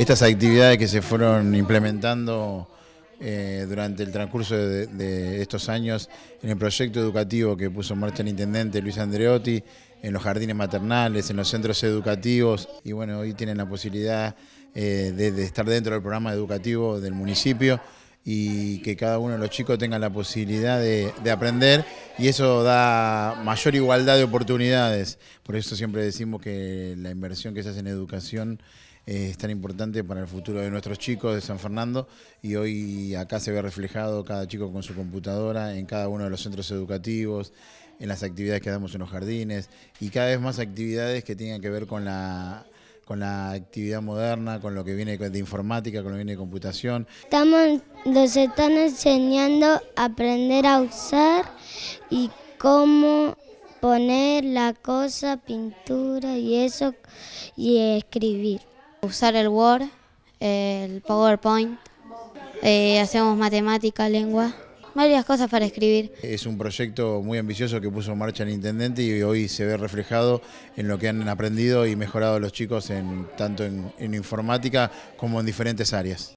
estas actividades que se fueron implementando eh, durante el transcurso de, estos años en el proyecto educativo que puso en marcha el intendente Luis Andreotti, en los jardines maternales, en los centros educativos, y bueno, hoy tienen la posibilidad eh, de, estar dentro del programa educativo del municipio y que cada uno de los chicos tenga la posibilidad de, aprender y eso da mayor igualdad de oportunidades. Por eso siempre decimos que la inversión que se hace en educación eh, es tan importante para el futuro de nuestros chicos de San Fernando y hoy acá se ve reflejado cada chico con su computadora en cada uno de los centros educativos, en las actividades que damos en los jardines y cada vez más actividades que tengan que ver con la con la actividad moderna, con lo que viene de informática, con lo que viene de computación. Estamos, nos están enseñando a aprender a usar y cómo poner la cosa, pintura y eso, y escribir. Usar el Word, el PowerPoint, eh, hacemos matemática, lengua, varias cosas para escribir. Es un proyecto muy ambicioso que puso en marcha el intendente y hoy se ve reflejado en lo que han aprendido y mejorado los chicos en, tanto en informática como en diferentes áreas.